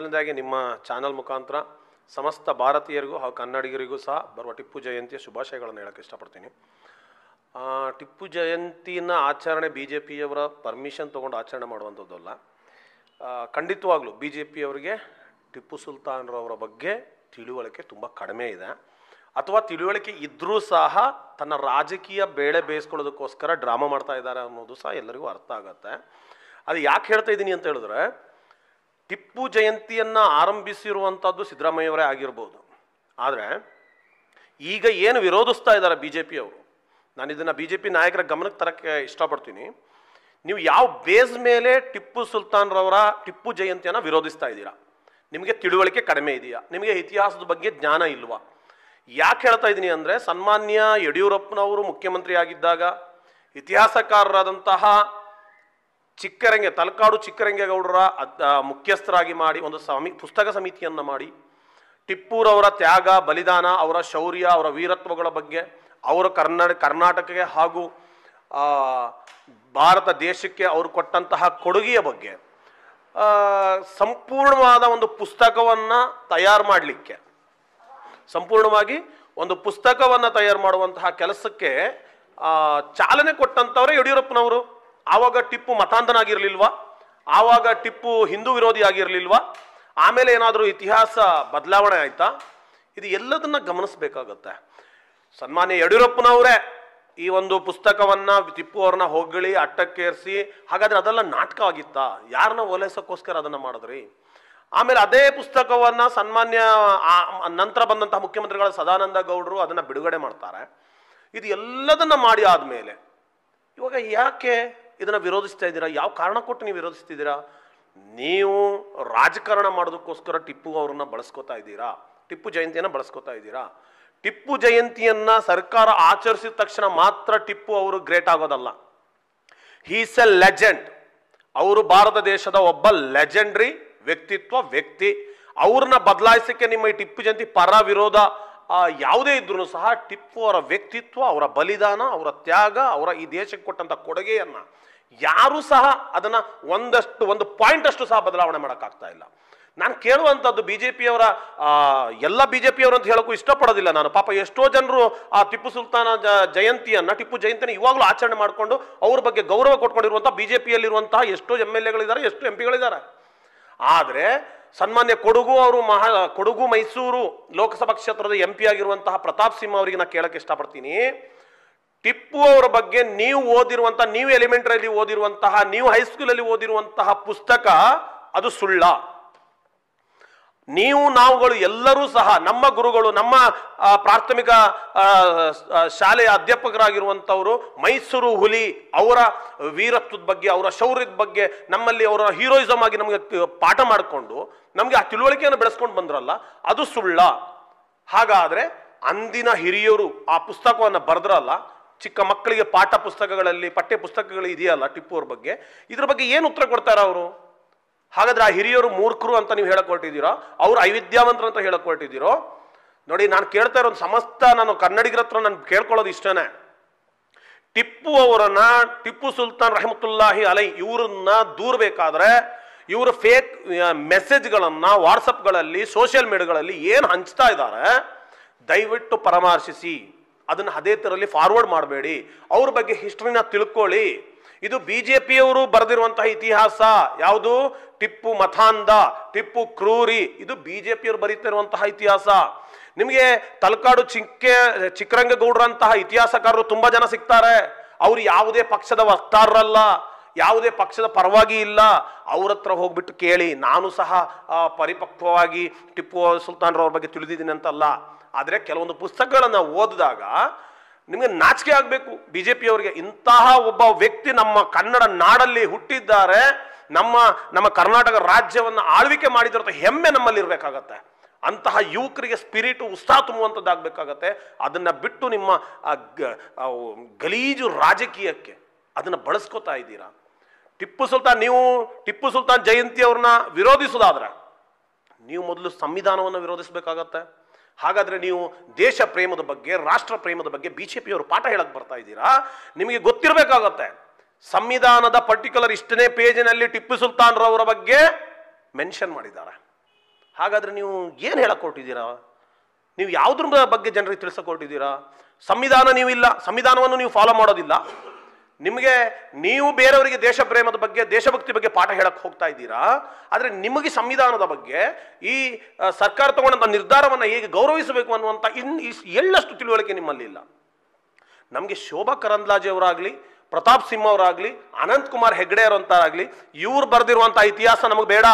ಮೊದಲನೇದಾಗಿ ನಿಮ್ಮ ಚಾನಲ್ ಮುಖಾಂತರ ಸಮಸ್ತ ಭಾರತೀಯರಿಗೂ ಹಾಗೂ ಕನ್ನಡಿಗರಿಗೂ ಸಹ ಬರುವ ಟಿಪ್ಪು ಜಯಂತಿಯ ಶುಭಾಶಯಗಳನ್ನು ಹೇಳೋಕ್ಕೆ ಇಷ್ಟಪಡ್ತೀನಿ ಟಿಪ್ಪು ಜಯಂತಿನ ಆಚರಣೆ ಬಿ ಜೆ ಪಿಯವರ ಪರ್ಮಿಷನ್ ತೊಗೊಂಡು ಆಚರಣೆ ಮಾಡುವಂಥದ್ದಲ್ಲ ಖಂಡಿತವಾಗ್ಲೂ ಬಿ ಜೆ ಪಿಯವರಿಗೆ ಟಿಪ್ಪು ಸುಲ್ತಾನ್ರವರ ಬಗ್ಗೆ ತಿಳುವಳಿಕೆ ತುಂಬ ಕಡಿಮೆ ಇದೆ ಅಥವಾ ತಿಳುವಳಿಕೆ ಇದ್ದರೂ ಸಹ ತನ್ನ ರಾಜಕೀಯ ಬೇಳೆ ಬೇಯಿಸ್ಕೊಳ್ಳೋದಕ್ಕೋಸ್ಕರ ಡ್ರಾಮಾ ಮಾಡ್ತಾ ಇದ್ದಾರೆ ಅನ್ನೋದು ಸಹ ಎಲ್ಲರಿಗೂ ಅರ್ಥ ಆಗುತ್ತೆ ಅದು ಯಾಕೆ ಹೇಳ್ತಾ ಇದ್ದೀನಿ ಅಂತ ಹೇಳಿದ್ರೆ ಟಿಪ್ಪು ಜಯಂತಿಯನ್ನು ಆರಂಭಿಸಿರುವಂಥದ್ದು ಸಿದ್ದರಾಮಯ್ಯವರೇ ಆಗಿರ್ಬೋದು ಆದರೆ ಈಗ ಏನು ವಿರೋಧಿಸ್ತಾ ಇದ್ದಾರೆ ಬಿ ಜೆ ಪಿಯವರು ನಾನು ಇದನ್ನು ಬಿ ಜೆ ಪಿ ನಾಯಕರ ಗಮನಕ್ಕೆ ತರಕ್ಕೆ ಇಷ್ಟಪಡ್ತೀನಿ ನೀವು ಯಾವ ಬೇಸ್ ಮೇಲೆ ಟಿಪ್ಪು ಸುಲ್ತಾನ್ರವರ ಟಿಪ್ಪು ಜಯಂತಿಯನ್ನು ವಿರೋಧಿಸ್ತಾ ಇದ್ದೀರಾ ನಿಮಗೆ ತಿಳುವಳಿಕೆ ಕಡಿಮೆ ಇದೆಯಾ ನಿಮಗೆ ಇತಿಹಾಸದ ಬಗ್ಗೆ ಜ್ಞಾನ ಇಲ್ವಾ ಯಾಕೆ ಹೇಳ್ತಾ ಇದ್ದೀನಿ ಅಂದರೆ ಸನ್ಮಾನ್ಯ ಯಡಿಯೂರಪ್ಪನವರು ಮುಖ್ಯಮಂತ್ರಿ ಆಗಿದ್ದಾಗ ಇತಿಹಾಸಕಾರರಾದಂತಹ ಚಿಕ್ಕರಂಗೆ ತಲಕಾಡು ಚಿಕ್ಕರಂಗೇಗೌಡರ ಮುಖ್ಯಸ್ಥರಾಗಿ ಮಾಡಿ ಒಂದು ಸಮಿ ಪುಸ್ತಕ ಸಮಿತಿಯನ್ನು ಮಾಡಿ ಟಿಪ್ಪೂರವರ ತ್ಯಾಗ ಬಲಿದಾನ ಅವರ ಶೌರ್ಯ ಅವರ ವೀರತ್ವಗಳ ಬಗ್ಗೆ ಅವರ ಕರ್ನಾಟ ಕರ್ನಾಟಕಕ್ಕೆ ಹಾಗೂ ಭಾರತ ದೇಶಕ್ಕೆ ಅವರು ಕೊಟ್ಟಂತಹ ಕೊಡುಗೆಯ ಬಗ್ಗೆ ಸಂಪೂರ್ಣವಾದ ಒಂದು ಪುಸ್ತಕವನ್ನು ತಯಾರು ಮಾಡಲಿಕ್ಕೆ ಸಂಪೂರ್ಣವಾಗಿ ಒಂದು ಪುಸ್ತಕವನ್ನು ತಯಾರು ಮಾಡುವಂತಹ ಕೆಲಸಕ್ಕೆ ಚಾಲನೆ ಕೊಟ್ಟಂಥವರೇ ಯಡಿಯೂರಪ್ಪನವರು ಆವಾಗ ಟಿಪ್ಪು ಮತಾಂಧನಾಗಿರಲಿಲ್ವಾ ಆವಾಗ ಟಿಪ್ಪು ಹಿಂದೂ ವಿರೋಧಿ ಆಗಿರಲಿಲ್ವಾ ಆಮೇಲೆ ಏನಾದರೂ ಇತಿಹಾಸ ಬದಲಾವಣೆ ಆಯ್ತಾ ಇದು ಎಲ್ಲದನ್ನ ಗಮನಿಸಬೇಕಾಗತ್ತೆ ಸನ್ಮಾನ್ಯ ಯಡಿಯೂರಪ್ಪನವರೇ ಈ ಒಂದು ಪುಸ್ತಕವನ್ನ ಟಿಪ್ಪು ಅವ್ರನ್ನ ಹೊಗಳಿ ಅಟ್ಟಕ್ಕೇರಿಸಿ ಹಾಗಾದ್ರೆ ಅದೆಲ್ಲ ನಾಟಕ ಆಗಿತ್ತಾ ಯಾರನ್ನ ಓಲೈಸೋಕ್ಕೋಸ್ಕರ ಅದನ್ನ ಮಾಡಿದ್ರಿ ಆಮೇಲೆ ಅದೇ ಪುಸ್ತಕವನ್ನ ಸನ್ಮಾನ್ಯ ನಂತರ ಬಂದಂತಹ ಮುಖ್ಯಮಂತ್ರಿಗಳ ಸದಾನಂದ ಗೌಡರು ಅದನ್ನ ಬಿಡುಗಡೆ ಮಾಡ್ತಾರೆ ಇದು ಎಲ್ಲದನ್ನ ಮಾಡಿ ಆದಮೇಲೆ ಇವಾಗ ಯಾಕೆ ಇದನ್ನು ವಿರೋಧಿಸ್ತಾ ಇದ್ದೀರಾ ಯಾವ ಕಾರಣ ಕೊಟ್ಟು ನೀವು ವಿರೋಧಿಸ್ತಿದ್ದೀರಾ ನೀವು ರಾಜಕಾರಣ ಮಾಡೋದಕ್ಕೋಸ್ಕರ ಟಿಪ್ಪು ಅವ್ರನ್ನ ಬಳಸ್ಕೋತಾ ಇದ್ದೀರಾ ಟಿಪ್ಪು ಜಯಂತಿಯನ್ನು ಬಳಸ್ಕೋತಾ ಇದ್ದೀರಾ ಟಿಪ್ಪು ಜಯಂತಿಯನ್ನು ಸರ್ಕಾರ ಆಚರಿಸಿದ ತಕ್ಷಣ ಮಾತ್ರ ಟಿಪ್ಪು ಅವರು ಗ್ರೇಟ್ ಆಗೋದಲ್ಲ ಹೀಸ್ ಎ ಲೆಜೆಂಡ್ ಅವರು ಭಾರತ ದೇಶದ ಒಬ್ಬ ಲೆಜೆಂಡ್ರಿ ವ್ಯಕ್ತಿತ್ವ ವ್ಯಕ್ತಿ ಅವ್ರನ್ನ ಬದಲಾಯಿಸಕ್ಕೆ ನಿಮ್ಮ ಈ ಟಿಪ್ಪು ಜಯಂತಿ ಪರ ವಿರೋಧ ಯಾವುದೇ ಇದ್ರೂ ಸಹ ಟಿಪ್ಪು ಅವರ ವ್ಯಕ್ತಿತ್ವ ಅವರ ಬಲಿದಾನ ಅವರ ತ್ಯಾಗ ಅವರ ಈ ದೇಶಕ್ಕೆ ಕೊಟ್ಟಂಥ ಕೊಡುಗೆಯನ್ನು ಯಾರು ಸಹ ಅದನ್ನ ಒಂದಷ್ಟು ಒಂದು ಪಾಯಿಂಟ್ ಅಷ್ಟು ಸಹ ಬದಲಾವಣೆ ಮಾಡೋಕ್ಕಾಗ್ತಾ ಇಲ್ಲ ನಾನು ಕೇಳುವಂಥದ್ದು ಬಿ ಜೆ ಪಿಯವರ ಎಲ್ಲ ಬಿ ಜೆ ಪಿಯವರು ಅಂತ ಹೇಳೋಕ್ಕೂ ಇಷ್ಟಪಡೋದಿಲ್ಲ ನಾನು ಪಾಪ ಎಷ್ಟೋ ಜನರು ಆ ಟಿಪ್ಪು ಸುಲ್ತಾನ ಜಯಂತಿಯನ್ನು ಟಿಪ್ಪು ಜಯಂತಿನ ಇವಾಗಲೂ ಆಚರಣೆ ಮಾಡಿಕೊಂಡು ಅವ್ರ ಬಗ್ಗೆ ಗೌರವ ಕೊಟ್ಕೊಂಡಿರುವಂಥ ಬಿ ಜೆ ಪಿಯಲ್ಲಿರುವಂತಹ ಎಷ್ಟೋ ಎಮ್ ಎಲ್ ಎಗಳಿದ್ದಾರೆ ಎಷ್ಟು ಎಂ ಪಿಗಳಿದ್ದಾರೆ ಆದರೆ ಸನ್ಮಾನ್ಯ ಕೊಡಗು ಅವರು ಮಹಾ ಕೊಡಗು ಮೈಸೂರು ಲೋಕಸಭಾ ಕ್ಷೇತ್ರದ ಎಂ ಪಿ ಆಗಿರುವಂತಹ ಪ್ರತಾಪ್ ಸಿಂಹ ಅವರಿಗೆ ನಾನು ಕೇಳಕ್ಕೆ ಇಷ್ಟಪಡ್ತೀನಿ ಟಿಪ್ಪು ಅವರ ಬಗ್ಗೆ ನೀವು ಓದಿರುವಂತಹ ನೀವು ಎಲಿಮೆಂಟರಿ ಓದಿರುವಂತಹ ನೀವು ಅಲ್ಲಿ ಓದಿರುವಂತಹ ಪುಸ್ತಕ ಅದು ಸುಳ್ಳ ನೀವು ನಾವುಗಳು ಎಲ್ಲರೂ ಸಹ ನಮ್ಮ ಗುರುಗಳು ನಮ್ಮ ಪ್ರಾಥಮಿಕ ಶಾಲೆಯ ಅಧ್ಯಾಪಕರಾಗಿರುವಂಥವರು ಮೈಸೂರು ಹುಲಿ ಅವರ ವೀರತ್ವದ ಬಗ್ಗೆ ಅವರ ಶೌರ್ಯದ ಬಗ್ಗೆ ನಮ್ಮಲ್ಲಿ ಅವರ ಹೀರೋಯಿಸಮ್ ಆಗಿ ನಮಗೆ ಪಾಠ ಮಾಡಿಕೊಂಡು ನಮಗೆ ಆ ತಿಳುವಳಿಕೆಯನ್ನು ಬೆಳೆಸ್ಕೊಂಡು ಬಂದ್ರಲ್ಲ ಅದು ಸುಳ್ಳ ಹಾಗಾದರೆ ಅಂದಿನ ಹಿರಿಯರು ಆ ಪುಸ್ತಕವನ್ನು ಬರೆದ್ರಲ್ಲ ಚಿಕ್ಕ ಮಕ್ಕಳಿಗೆ ಪಾಠ ಪುಸ್ತಕಗಳಲ್ಲಿ ಪಠ್ಯ ಪುಸ್ತಕಗಳು ಇದೆಯಲ್ಲ ಟಿಪ್ಪು ಅವ್ರ ಬಗ್ಗೆ ಇದ್ರ ಬಗ್ಗೆ ಏನು ಉತ್ತರ ಕೊಡ್ತಾರ ಅವರು ಹಾಗಾದ್ರೆ ಆ ಹಿರಿಯರು ಮೂರ್ಖರು ಅಂತ ನೀವು ಹೇಳಕ್ ಹೊರಟಿದ್ದೀರಾ ಅವ್ರು ಐವಿದ್ಯಾವಂತರು ಅಂತ ಹೇಳಕ್ ಹೊರಟಿದ್ದೀರೋ ನೋಡಿ ನಾನು ಕೇಳ್ತಾ ಇರೋ ಸಮಸ್ತ ನಾನು ಕನ್ನಡಿಗರ ಹತ್ರ ನಾನು ಕೇಳ್ಕೊಳ್ಳೋದು ಇಷ್ಟನೇ ಟಿಪ್ಪು ಅವರನ್ನ ಟಿಪ್ಪು ಸುಲ್ತಾನ್ ರಹಮತುಲ್ಲಾಹಿ ಅಲೈ ಇವರನ್ನ ದೂರಬೇಕಾದ್ರೆ ಇವರು ಫೇಕ್ ಮೆಸೇಜ್ಗಳನ್ನು ವಾಟ್ಸಪ್ಗಳಲ್ಲಿ ಸೋಷಿಯಲ್ ಮೀಡಿಯಾಗಳಲ್ಲಿ ಏನು ಹಂಚ್ತಾ ಇದ್ದಾರೆ ದಯವಿಟ್ಟು ಪರಾಮರ್ಶಿಸಿ ಅದನ್ನು ಅದೇ ಥರಲ್ಲಿ ಫಾರ್ವರ್ಡ್ ಮಾಡಬೇಡಿ ಅವ್ರ ಬಗ್ಗೆ ಹಿಸ್ಟ್ರಿನ ತಿಳ್ಕೊಳ್ಳಿ ಇದು ಬಿ ಜೆ ಪಿಯವರು ಬರೆದಿರುವಂತಹ ಇತಿಹಾಸ ಯಾವುದು ಟಿಪ್ಪು ಮಥಾಂದ ಟಿಪ್ಪು ಕ್ರೂರಿ ಇದು ಬಿ ಜೆ ಪಿಯವರು ಬರೀತಿರುವಂತಹ ಇತಿಹಾಸ ನಿಮಗೆ ತಲಕಾಡು ಚಿಕ್ಕೆ ಚಿಕ್ಕರಂಗಗೌಡರಂತಹ ಇತಿಹಾಸಕಾರರು ತುಂಬ ಜನ ಸಿಗ್ತಾರೆ ಅವರು ಯಾವುದೇ ಪಕ್ಷದ ವಕ್ತಾರರಲ್ಲ ಯಾವುದೇ ಪಕ್ಷದ ಪರವಾಗಿ ಇಲ್ಲ ಅವ್ರ ಹತ್ರ ಹೋಗ್ಬಿಟ್ಟು ಕೇಳಿ ನಾನು ಸಹ ಪರಿಪಕ್ವವಾಗಿ ಟಿಪ್ಪು ಸುಲ್ತಾನ್ರವ್ರ ಬಗ್ಗೆ ತಿಳಿದಿದ್ದೀನಿ ಅಂತಲ್ಲ ಆದರೆ ಕೆಲವೊಂದು ಪುಸ್ತಕಗಳನ್ನು ಓದಿದಾಗ ನಿಮಗೆ ನಾಚಿಕೆ ಆಗಬೇಕು ಬಿ ಜೆ ಪಿಯವರಿಗೆ ಇಂತಹ ಒಬ್ಬ ವ್ಯಕ್ತಿ ನಮ್ಮ ಕನ್ನಡ ನಾಡಲ್ಲಿ ಹುಟ್ಟಿದ್ದಾರೆ ನಮ್ಮ ನಮ್ಮ ಕರ್ನಾಟಕ ರಾಜ್ಯವನ್ನು ಆಳ್ವಿಕೆ ಮಾಡಿದಿರೋ ಹೆಮ್ಮೆ ನಮ್ಮಲ್ಲಿ ಇರಬೇಕಾಗತ್ತೆ ಅಂತಹ ಯುವಕರಿಗೆ ಸ್ಪಿರಿಟು ಉತ್ಸಾಹ ತುಂಬುವಂಥದ್ದಾಗಬೇಕಾಗತ್ತೆ ಅದನ್ನು ಬಿಟ್ಟು ನಿಮ್ಮ ಗಲೀಜು ರಾಜಕೀಯಕ್ಕೆ ಅದನ್ನು ಬಳಸ್ಕೋತಾ ಇದ್ದೀರಾ ಟಿಪ್ಪು ಸುಲ್ತಾನ್ ನೀವು ಟಿಪ್ಪು ಸುಲ್ತಾನ್ ಜಯಂತಿಯವ್ರನ್ನ ವಿರೋಧಿಸೋದಾದ್ರೆ ನೀವು ಮೊದಲು ಸಂವಿಧಾನವನ್ನು ವಿರೋಧಿಸಬೇಕಾಗತ್ತೆ ಹಾಗಾದರೆ ನೀವು ದೇಶ ಪ್ರೇಮದ ಬಗ್ಗೆ ರಾಷ್ಟ್ರ ಪ್ರೇಮದ ಬಗ್ಗೆ ಬಿ ಜೆ ಪಿಯವರು ಪಾಠ ಹೇಳಕ್ಕೆ ಬರ್ತಾ ಇದ್ದೀರಾ ನಿಮಗೆ ಗೊತ್ತಿರಬೇಕಾಗತ್ತೆ ಸಂವಿಧಾನದ ಪರ್ಟಿಕ್ಯುಲರ್ ಇಷ್ಟನೇ ಪೇಜಿನಲ್ಲಿ ಟಿಪ್ಪು ಸುಲ್ತಾನ್ರವರ ಬಗ್ಗೆ ಮೆನ್ಷನ್ ಮಾಡಿದ್ದಾರೆ ಹಾಗಾದರೆ ನೀವು ಏನು ಹೇಳಕ್ಕೆ ಕೊಟ್ಟಿದ್ದೀರಾ ನೀವು ಯಾವುದ್ರ ಬಗ್ಗೆ ಜನರಿಗೆ ತಿಳಿಸಕ್ಕೆ ಸಂವಿಧಾನ ನೀವು ಇಲ್ಲ ಸಂವಿಧಾನವನ್ನು ನೀವು ಫಾಲೋ ಮಾಡೋದಿಲ್ಲ ನಿಮಗೆ ನೀವು ಬೇರೆಯವರಿಗೆ ದೇಶ ಪ್ರೇಮದ ಬಗ್ಗೆ ದೇಶಭಕ್ತಿ ಬಗ್ಗೆ ಪಾಠ ಹೇಳಕ್ಕೆ ಹೋಗ್ತಾ ಇದ್ದೀರಾ ಆದರೆ ನಿಮಗೆ ಸಂವಿಧಾನದ ಬಗ್ಗೆ ಈ ಸರ್ಕಾರ ತಗೊಂಡಂಥ ನಿರ್ಧಾರವನ್ನು ಹೇಗೆ ಗೌರವಿಸಬೇಕು ಅನ್ನುವಂಥ ಇನ್ ಎಳ್ಳಷ್ಟು ತಿಳುವಳಿಕೆ ನಿಮ್ಮಲ್ಲಿ ಇಲ್ಲ ನಮಗೆ ಶೋಭಾ ಕರಂದ್ಲಾಜೆ ಅವರಾಗಲಿ ಪ್ರತಾಪ್ ಸಿಂಹ ಅವರಾಗಲಿ ಅನಂತ್ ಕುಮಾರ್ ಹೆಗ್ಡೆ ಅವರಂತಾರಾಗಲಿ ಇವ್ರು ಬರೆದಿರುವಂಥ ಇತಿಹಾಸ ನಮಗೆ ಬೇಡ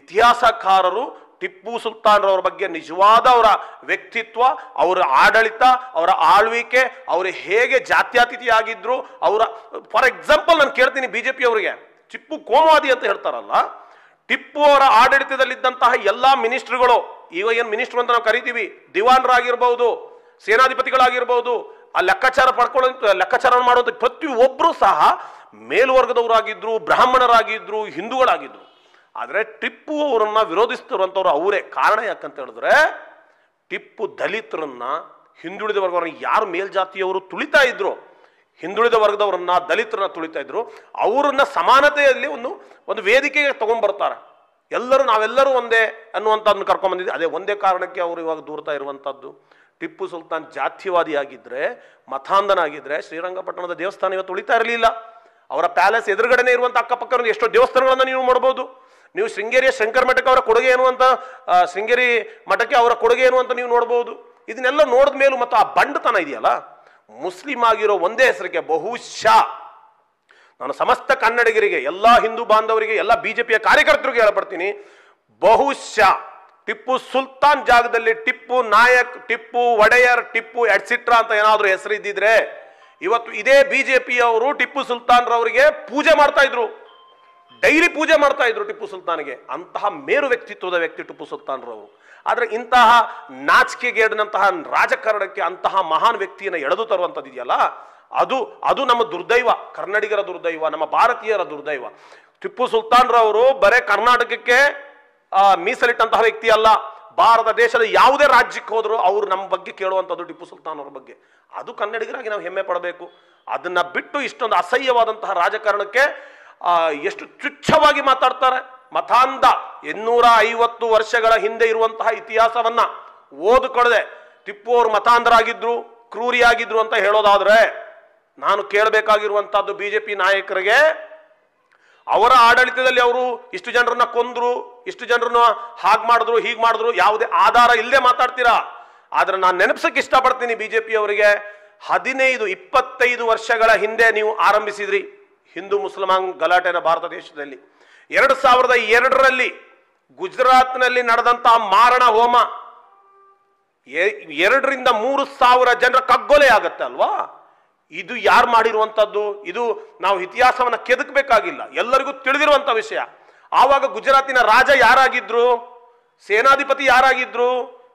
ಇತಿಹಾಸಕಾರರು ಟಿಪ್ಪು ಸುಲ್ತಾನ್ರವ್ರ ಬಗ್ಗೆ ನಿಜವಾದ ಅವರ ವ್ಯಕ್ತಿತ್ವ ಅವರ ಆಡಳಿತ ಅವರ ಆಳ್ವಿಕೆ ಅವರು ಹೇಗೆ ಜಾತ್ಯಾತಿಥಿಯಾಗಿದ್ರು ಅವರ ಫಾರ್ ಎಕ್ಸಾಂಪಲ್ ನಾನು ಕೇಳ್ತೀನಿ ಬಿ ಜೆ ಪಿ ಅವರಿಗೆ ಟಿಪ್ಪು ಕೋಮವಾದಿ ಅಂತ ಹೇಳ್ತಾರಲ್ಲ ಟಿಪ್ಪು ಅವರ ಆಡಳಿತದಲ್ಲಿದ್ದಂತಹ ಎಲ್ಲ ಮಿನಿಸ್ಟ್ರುಗಳು ಈಗ ಏನು ಮಿನಿಸ್ಟ್ರು ಅಂತ ನಾವು ಕರಿತೀವಿ ದಿವಾನ್ರಾಗಿರ್ಬೋದು ಸೇನಾಧಿಪತಿಗಳಾಗಿರ್ಬೋದು ಆ ಲೆಕ್ಕಾಚಾರ ಪಡ್ಕೊಳ್ಳೋ ಲೆಕ್ಕಾಚಾರ ಮಾಡೋದು ಪ್ರತಿಯೊಬ್ಬರೂ ಸಹ ಮೇಲ್ವರ್ಗದವರಾಗಿದ್ದರು ಬ್ರಾಹ್ಮಣರಾಗಿದ್ದರು ಹಿಂದೂಗಳಾಗಿದ್ರು ಆದರೆ ಟಿಪ್ಪು ಅವರನ್ನ ವಿರೋಧಿಸ್ತಿರುವಂಥವ್ರು ಅವರೇ ಕಾರಣ ಯಾಕಂತ ಹೇಳಿದ್ರೆ ಟಿಪ್ಪು ದಲಿತರನ್ನ ಹಿಂದುಳಿದ ವರ್ಗವರನ್ನ ಯಾರು ಮೇಲ್ಜಾತಿಯವರು ತುಳಿತಾ ಇದ್ರು ಹಿಂದುಳಿದ ವರ್ಗದವರನ್ನ ದಲಿತರನ್ನ ತುಳಿತಾ ಇದ್ರು ಅವರನ್ನ ಸಮಾನತೆಯಲ್ಲಿ ಒಂದು ಒಂದು ವೇದಿಕೆಗೆ ತಗೊಂಡ್ಬರ್ತಾರೆ ಎಲ್ಲರೂ ನಾವೆಲ್ಲರೂ ಒಂದೇ ಅನ್ನುವಂಥದ್ದನ್ನು ಕರ್ಕೊಂಡ್ಬಂದಿದ್ದೀವಿ ಅದೇ ಒಂದೇ ಕಾರಣಕ್ಕೆ ಅವರು ಇವಾಗ ದೂರ್ತಾ ಇರುವಂಥದ್ದು ಟಿಪ್ಪು ಸುಲ್ತಾನ್ ಜಾತ್ಯವಾದಿಯಾಗಿದ್ದರೆ ಮಥಾಂಧನಾಗಿದ್ದರೆ ಶ್ರೀರಂಗಪಟ್ಟಣದ ದೇವಸ್ಥಾನ ಇವತ್ತು ಉಳಿತಾ ಇರಲಿಲ್ಲ ಅವರ ಪ್ಯಾಲೇಸ್ ಎದುರುಗಡೆನೇ ಇರುವಂಥ ಅಕ್ಕಪಕ್ಕ ಎಷ್ಟೋ ದೇವಸ್ಥಾನಗಳನ್ನು ನೀವು ಮಾಡ್ಬೋದು ನೀವು ಶೃಂಗೇರಿಯ ಶಂಕರ ಮಠಕ್ಕೆ ಅವರ ಕೊಡುಗೆ ಏನು ಅಂತ ಶೃಂಗೇರಿ ಮಠಕ್ಕೆ ಅವರ ಕೊಡುಗೆ ಏನು ಅಂತ ನೀವು ನೋಡ್ಬೋದು ಇದನ್ನೆಲ್ಲ ನೋಡಿದ ಮೇಲೂ ಮತ್ತು ಆ ಬಂಡತನ ಇದೆಯಲ್ಲ ಮುಸ್ಲಿಂ ಆಗಿರೋ ಒಂದೇ ಹೆಸರಿಗೆ ಬಹುಶಃ ನಾನು ಸಮಸ್ತ ಕನ್ನಡಿಗರಿಗೆ ಎಲ್ಲ ಹಿಂದೂ ಬಾಂಧವರಿಗೆ ಎಲ್ಲ ಪಿಯ ಕಾರ್ಯಕರ್ತರಿಗೆ ಹೇಳಪಡ್ತೀನಿ ಬಹುಶಃ ಟಿಪ್ಪು ಸುಲ್ತಾನ್ ಜಾಗದಲ್ಲಿ ಟಿಪ್ಪು ನಾಯಕ್ ಟಿಪ್ಪು ಒಡೆಯರ್ ಟಿಪ್ಪು ಎಟ್ಸಿಟ್ರಾ ಅಂತ ಏನಾದರೂ ಹೆಸರು ಇದ್ದಿದ್ರೆ ಇವತ್ತು ಇದೇ ಬಿಜೆಪಿಯವರು ಟಿಪ್ಪು ಸುಲ್ತಾನ್ರವರಿಗೆ ಪೂಜೆ ಮಾಡ್ತಾ ಇದ್ರು ಡೈಲಿ ಪೂಜೆ ಮಾಡ್ತಾ ಇದ್ರು ಟಿಪ್ಪು ಸುಲ್ತಾನ್ಗೆ ಅಂತಹ ಮೇರು ವ್ಯಕ್ತಿತ್ವದ ವ್ಯಕ್ತಿ ಟಿಪ್ಪು ಸುಲ್ತಾನ್ರು ಅವರು ಆದರೆ ಇಂತಹ ನಾಚಿಕೆಗೇಡಿನಂತಹ ರಾಜಕಾರಣಕ್ಕೆ ಅಂತಹ ಮಹಾನ್ ವ್ಯಕ್ತಿಯನ್ನು ಎಳೆದು ತರುವಂತದ್ದು ಇದೆಯಲ್ಲ ಅದು ಅದು ನಮ್ಮ ದುರ್ದೈವ ಕನ್ನಡಿಗರ ದುರ್ದೈವ ನಮ್ಮ ಭಾರತೀಯರ ದುರ್ದೈವ ಟಿಪ್ಪು ಸುಲ್ತಾನ್ರವರು ಬರೇ ಕರ್ನಾಟಕಕ್ಕೆ ಮೀಸಲಿಟ್ಟಂತಹ ವ್ಯಕ್ತಿ ಅಲ್ಲ ಭಾರತ ದೇಶದ ಯಾವುದೇ ರಾಜ್ಯಕ್ಕೆ ಹೋದ್ರು ಅವರು ನಮ್ಮ ಬಗ್ಗೆ ಕೇಳುವಂಥದ್ದು ಟಿಪ್ಪು ಸುಲ್ತಾನ್ ಅವ್ರ ಬಗ್ಗೆ ಅದು ಕನ್ನಡಿಗರಾಗಿ ನಾವು ಹೆಮ್ಮೆ ಪಡಬೇಕು ಅದನ್ನ ಬಿಟ್ಟು ಇಷ್ಟೊಂದು ಅಸಹ್ಯವಾದಂತಹ ರಾಜಕಾರಣಕ್ಕೆ ಎಷ್ಟು ತುಚ್ಛವಾಗಿ ಮಾತಾಡ್ತಾರೆ ಮತಾಂಧ ಇನ್ನೂರ ಐವತ್ತು ವರ್ಷಗಳ ಹಿಂದೆ ಇರುವಂತಹ ಇತಿಹಾಸವನ್ನ ಓದಿಕೊಳ್ಳದೆ ಟಿಪ್ಪು ಅವರು ಮತಾಂಧರಾಗಿದ್ರು ಕ್ರೂರಿಯಾಗಿದ್ರು ಅಂತ ಹೇಳೋದಾದ್ರೆ ನಾನು ಕೇಳಬೇಕಾಗಿರುವಂತಹದ್ದು ಬಿಜೆಪಿ ನಾಯಕರಿಗೆ ಅವರ ಆಡಳಿತದಲ್ಲಿ ಅವರು ಇಷ್ಟು ಜನರನ್ನ ಕೊಂದ್ರು ಇಷ್ಟು ಜನರನ್ನ ಹಾಗೆ ಮಾಡಿದ್ರು ಹೀಗೆ ಮಾಡಿದ್ರು ಯಾವುದೇ ಆಧಾರ ಇಲ್ಲದೆ ಮಾತಾಡ್ತೀರಾ ಆದ್ರೆ ನಾನು ನೆನಪಿಸಕ್ಕೆ ಇಷ್ಟಪಡ್ತೀನಿ ಬಿಜೆಪಿ ಅವರಿಗೆ ಹದಿನೈದು ಇಪ್ಪತ್ತೈದು ವರ್ಷಗಳ ಹಿಂದೆ ನೀವು ಆರಂಭಿಸಿದ್ರಿ ಹಿಂದೂ ಮುಸಲ್ಮಾನ್ ಗಲಾಟೆನ ಭಾರತ ದೇಶದಲ್ಲಿ ಎರಡು ಸಾವಿರದ ಎರಡರಲ್ಲಿ ಗುಜರಾತ್ನಲ್ಲಿ ನಡೆದಂತಹ ಮಾರಣ ಹೋಮ ಎರಡರಿಂದ ಮೂರು ಸಾವಿರ ಜನರ ಕಗ್ಗೊಲೆ ಆಗತ್ತೆ ಅಲ್ವಾ ಇದು ಯಾರು ಮಾಡಿರುವಂಥದ್ದು ಇದು ನಾವು ಇತಿಹಾಸವನ್ನು ಕೆದಕಬೇಕಾಗಿಲ್ಲ ಎಲ್ಲರಿಗೂ ತಿಳಿದಿರುವಂಥ ವಿಷಯ ಆವಾಗ ಗುಜರಾತಿನ ರಾಜ ಯಾರಾಗಿದ್ರು ಸೇನಾಧಿಪತಿ ಯಾರಾಗಿದ್ರು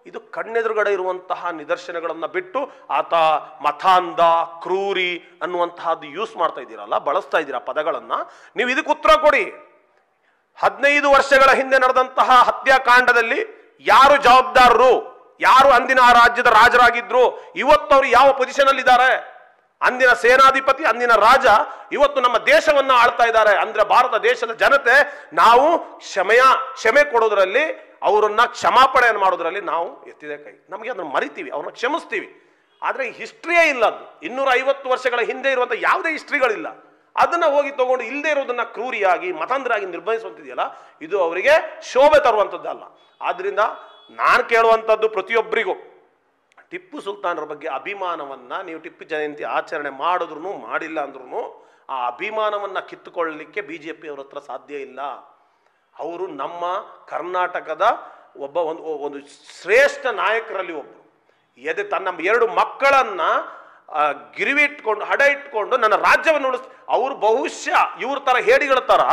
ಇದು ಕಣ್ಣೆದುರುಗಡೆ ಇರುವಂತಹ ನಿದರ್ಶನಗಳನ್ನು ಬಿಟ್ಟು ಆತ ಮಥಾಂಧ ಕ್ರೂರಿ ಅನ್ನುವಂತಹದ್ದು ಯೂಸ್ ಮಾಡ್ತಾ ಇದ್ದೀರಲ್ಲ ಬಳಸ್ತಾ ಇದ್ದೀರಾ ಪದಗಳನ್ನು ನೀವು ಇದಕ್ಕೆ ಉತ್ತರ ಕೊಡಿ ಹದಿನೈದು ವರ್ಷಗಳ ಹಿಂದೆ ನಡೆದಂತಹ ಹತ್ಯಾಕಾಂಡದಲ್ಲಿ ಯಾರು ಜವಾಬ್ದಾರರು ಯಾರು ಅಂದಿನ ಆ ರಾಜ್ಯದ ರಾಜರಾಗಿದ್ರು ಇವತ್ತು ಅವರು ಯಾವ ಪೊಸಿಷನ್ ಅಲ್ಲಿ ಇದ್ದಾರೆ ಅಂದಿನ ಸೇನಾಧಿಪತಿ ಅಂದಿನ ರಾಜ ಇವತ್ತು ನಮ್ಮ ದೇಶವನ್ನ ಆಳ್ತಾ ಇದ್ದಾರೆ ಅಂದ್ರೆ ಭಾರತ ದೇಶದ ಜನತೆ ನಾವು ಕ್ಷಮೆಯ ಕ್ಷಮೆ ಕೊಡೋದ್ರಲ್ಲಿ ಅವರನ್ನು ಕ್ಷಮಾಪಣೆಯನ್ನು ಮಾಡೋದ್ರಲ್ಲಿ ನಾವು ಎತ್ತಿದೆ ಕೈ ನಮಗೆ ಅದನ್ನು ಮರಿತೀವಿ ಅವ್ರನ್ನ ಕ್ಷಮಿಸ್ತೀವಿ ಆದರೆ ಹಿಸ್ಟ್ರಿಯೇ ಇಲ್ಲ ಅದು ಇನ್ನೂರ ಐವತ್ತು ವರ್ಷಗಳ ಹಿಂದೆ ಇರುವಂಥ ಯಾವುದೇ ಹಿಸ್ಟ್ರಿಗಳಿಲ್ಲ ಅದನ್ನು ಹೋಗಿ ತಗೊಂಡು ಇಲ್ಲದೆ ಇರೋದನ್ನು ಕ್ರೂರಿಯಾಗಿ ಮತಾಂಧರಾಗಿ ನಿರ್ಬಂಧಿಸುವಂಥಿದೆಯಲ್ಲ ಇದು ಅವರಿಗೆ ಶೋಭೆ ತರುವಂಥದ್ದಲ್ಲ ಆದ್ದರಿಂದ ನಾನು ಕೇಳುವಂಥದ್ದು ಪ್ರತಿಯೊಬ್ಬರಿಗೂ ಟಿಪ್ಪು ಸುಲ್ತಾನರ ಬಗ್ಗೆ ಅಭಿಮಾನವನ್ನು ನೀವು ಟಿಪ್ಪು ಜಯಂತಿ ಆಚರಣೆ ಮಾಡಿದ್ರು ಮಾಡಿಲ್ಲ ಅಂದ್ರೂ ಆ ಅಭಿಮಾನವನ್ನು ಕಿತ್ತುಕೊಳ್ಳಲಿಕ್ಕೆ ಬಿ ಜೆ ಪಿ ಅವ್ರ ಹತ್ರ ಸಾಧ್ಯ ಇಲ್ಲ ಅವರು ನಮ್ಮ ಕರ್ನಾಟಕದ ಒಬ್ಬ ಒಂದು ಒಂದು ಶ್ರೇಷ್ಠ ನಾಯಕರಲ್ಲಿ ಒಬ್ಬರು ಎದೆ ತನ್ನ ಎರಡು ಮಕ್ಕಳನ್ನು ಗಿರಿವಿ ಇಟ್ಕೊಂಡು ಹಡ ಇಟ್ಕೊಂಡು ನನ್ನ ರಾಜ್ಯವನ್ನು ಉಳಿಸ್ ಅವರು ಬಹುಶಃ ಇವ್ರ ಥರ ಹೇಡಿಗಳ ಥರ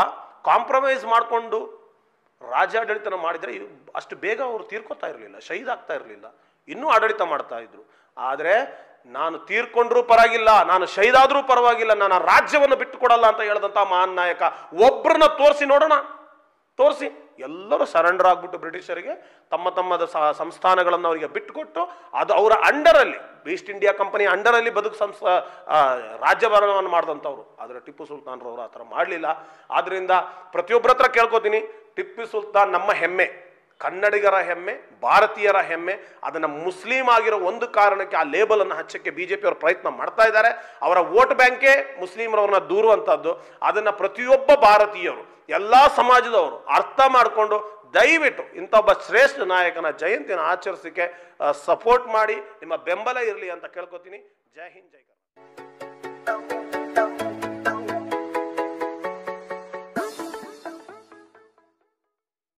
ಕಾಂಪ್ರಮೈಸ್ ಮಾಡಿಕೊಂಡು ರಾಜ್ಯಾಡಳಿತ ಮಾಡಿದರೆ ಅಷ್ಟು ಬೇಗ ಅವರು ತೀರ್ಕೊತಾ ಇರಲಿಲ್ಲ ಆಗ್ತಾ ಇರಲಿಲ್ಲ ಇನ್ನೂ ಆಡಳಿತ ಮಾಡ್ತಾ ಇದ್ರು ಆದರೆ ನಾನು ತೀರ್ಕೊಂಡ್ರೂ ಪರವಾಗಿಲ್ಲ ನಾನು ಶೈದಾದ್ರೂ ಪರವಾಗಿಲ್ಲ ನಾನು ರಾಜ್ಯವನ್ನು ಬಿಟ್ಟುಕೊಡಲ್ಲ ಅಂತ ಹೇಳಿದಂಥ ಮಹಾನ್ ನಾಯಕ ಒಬ್ಬರನ್ನ ತೋರಿಸಿ ನೋಡೋಣ ತೋರಿಸಿ ಎಲ್ಲರೂ ಸರೆಂಡರ್ ಆಗಿಬಿಟ್ಟು ಬ್ರಿಟಿಷರಿಗೆ ತಮ್ಮ ತಮ್ಮದ ಸಂಸ್ಥಾನಗಳನ್ನು ಅವರಿಗೆ ಬಿಟ್ಟುಕೊಟ್ಟು ಅದು ಅವರ ಅಂಡರಲ್ಲಿ ಈಸ್ಟ್ ಇಂಡಿಯಾ ಕಂಪನಿ ಅಂಡರಲ್ಲಿ ಬದುಕು ಸಂಸ್ ರಾಜ್ಯಭರಣವನ್ನು ಮಾಡಿದಂಥವ್ರು ಆದರೆ ಟಿಪ್ಪು ಸುಲ್ತಾನ್ರವರು ಆ ಥರ ಮಾಡಲಿಲ್ಲ ಆದ್ದರಿಂದ ಪ್ರತಿಯೊಬ್ಬರ ಹತ್ರ ಕೇಳ್ಕೊತೀನಿ ಟಿಪ್ಪು ಸುಲ್ತಾನ್ ನಮ್ಮ ಹೆಮ್ಮೆ ಕನ್ನಡಿಗರ ಹೆಮ್ಮೆ ಭಾರತೀಯರ ಹೆಮ್ಮೆ ಅದನ್ನು ಮುಸ್ಲಿಂ ಆಗಿರೋ ಒಂದು ಕಾರಣಕ್ಕೆ ಆ ಲೇಬಲನ್ನು ಹಚ್ಚಕ್ಕೆ ಬಿ ಜೆ ಪಿಯವರು ಪ್ರಯತ್ನ ಮಾಡ್ತಾ ಇದ್ದಾರೆ ಅವರ ವೋಟ್ ಬ್ಯಾಂಕೇ ಮುಸ್ಲಿಮರವ್ರನ್ನ ದೂರುವಂಥದ್ದು ಅದನ್ನು ಪ್ರತಿಯೊಬ್ಬ ಭಾರತೀಯರು ಎಲ್ಲ ಸಮಾಜದವರು ಅರ್ಥ ಮಾಡಿಕೊಂಡು ದಯವಿಟ್ಟು ಇಂಥ ಒಬ್ಬ ಶ್ರೇಷ್ಠ ನಾಯಕನ ಜಯಂತಿನ ಆಚರಿಸಿಕೆ ಸಪೋರ್ಟ್ ಮಾಡಿ ನಿಮ್ಮ ಬೆಂಬಲ ಇರಲಿ ಅಂತ ಕೇಳ್ಕೊತೀನಿ ಜೈ ಹಿಂದ್ ಜೈ ಕರ್ನಾಟಕ